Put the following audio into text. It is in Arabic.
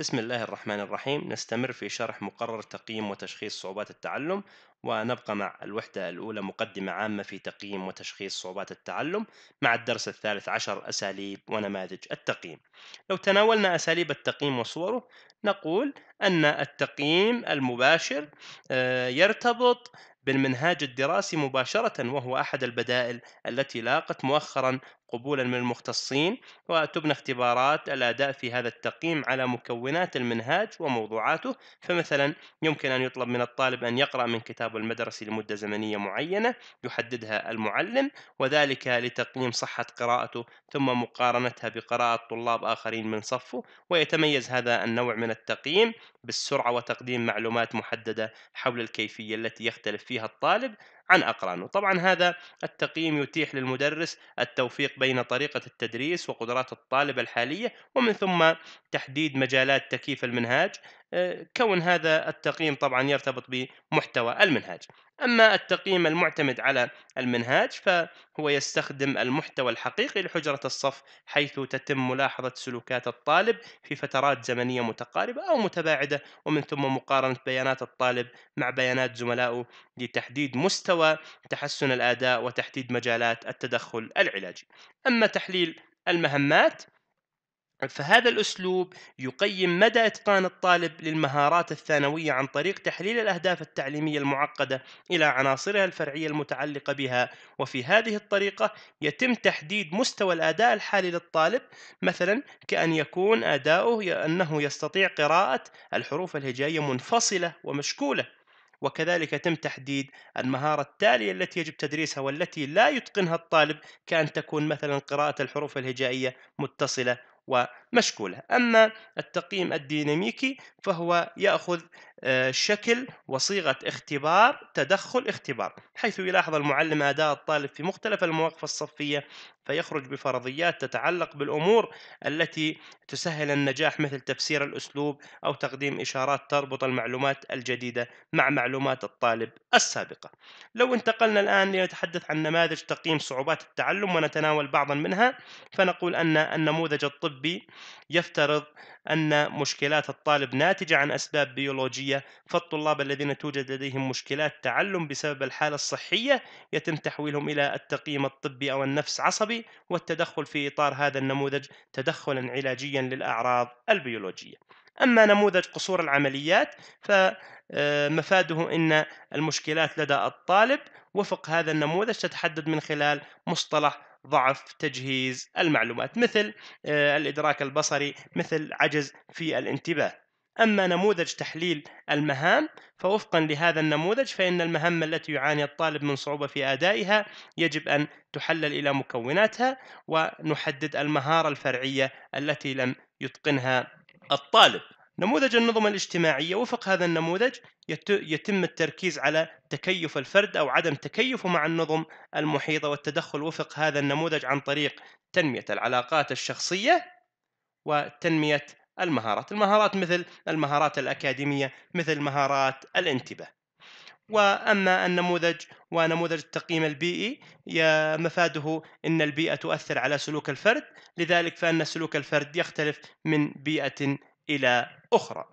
بسم الله الرحمن الرحيم نستمر في شرح مقرر تقييم وتشخيص صعوبات التعلم ونبقى مع الوحدة الأولى مقدمة عامة في تقييم وتشخيص صعوبات التعلم مع الدرس الثالث عشر أساليب ونماذج التقييم لو تناولنا أساليب التقييم وصوره نقول أن التقييم المباشر آه، يرتبط بالمنهاج الدراسي مباشرة وهو أحد البدائل التي لاقت مؤخرا قبولا من المختصين وتبنى اختبارات الأداء في هذا التقييم على مكونات المنهاج وموضوعاته فمثلا يمكن أن يطلب من الطالب أن يقرأ من كتاب المدرسي لمدة زمنية معينة يحددها المعلم وذلك لتقييم صحة قراءته ثم مقارنتها بقراءة طلاب آخرين من صفه ويتميز هذا النوع من التقييم بالسرعة وتقديم معلومات محددة حول الكيفية التي يختلف فيها الطالب عن أقرانه طبعا هذا التقييم يتيح للمدرس التوفيق بين طريقة التدريس وقدرات الطالب الحالية ومن ثم تحديد مجالات تكييف المنهاج كون هذا التقييم طبعا يرتبط بمحتوى المنهاج أما التقييم المعتمد على المنهاج فهو يستخدم المحتوى الحقيقي لحجرة الصف حيث تتم ملاحظة سلوكات الطالب في فترات زمنية متقاربة أو متباعدة ومن ثم مقارنة بيانات الطالب مع بيانات زملائه لتحديد مستوى تحسن الأداء وتحديد مجالات التدخل العلاجي أما تحليل المهمات فهذا الأسلوب يقيم مدى إتقان الطالب للمهارات الثانوية عن طريق تحليل الأهداف التعليمية المعقدة إلى عناصرها الفرعية المتعلقة بها وفي هذه الطريقة يتم تحديد مستوى الأداء الحالي للطالب مثلا كأن يكون أداؤه أنه يستطيع قراءة الحروف الهجائية منفصلة ومشكولة وكذلك يتم تحديد المهارة التالية التي يجب تدريسها والتي لا يتقنها الطالب كأن تكون مثلا قراءة الحروف الهجائية متصلة what مشكولة أما التقييم الديناميكي فهو يأخذ آه، شكل وصيغة اختبار تدخل اختبار حيث يلاحظ المعلم أداء الطالب في مختلف المواقف الصفية فيخرج بفرضيات تتعلق بالأمور التي تسهل النجاح مثل تفسير الأسلوب أو تقديم إشارات تربط المعلومات الجديدة مع معلومات الطالب السابقة لو انتقلنا الآن لنتحدث عن نماذج تقييم صعوبات التعلم ونتناول بعضا منها فنقول أن النموذج الطبي يفترض أن مشكلات الطالب ناتجة عن أسباب بيولوجية فالطلاب الذين توجد لديهم مشكلات تعلم بسبب الحالة الصحية يتم تحويلهم إلى التقييم الطبي أو النفس عصبي والتدخل في إطار هذا النموذج تدخلا علاجيا للأعراض البيولوجية أما نموذج قصور العمليات فمفاده آه، أن المشكلات لدى الطالب وفق هذا النموذج تتحدد من خلال مصطلح ضعف تجهيز المعلومات مثل آه، الإدراك البصري مثل عجز في الانتباه أما نموذج تحليل المهام فوفقا لهذا النموذج فإن المهمة التي يعاني الطالب من صعوبة في أدائها يجب أن تحلل إلى مكوناتها ونحدد المهارة الفرعية التي لم يتقنها الطالب نموذج النظم الاجتماعية وفق هذا النموذج يتم التركيز على تكيف الفرد أو عدم تكيفه مع النظم المحيطة والتدخل وفق هذا النموذج عن طريق تنمية العلاقات الشخصية وتنمية المهارات المهارات مثل المهارات الأكاديمية مثل مهارات الانتباه وأما النموذج ونموذج التقييم البيئي مفاده أن البيئة تؤثر على سلوك الفرد لذلك فأن سلوك الفرد يختلف من بيئة الى اخرى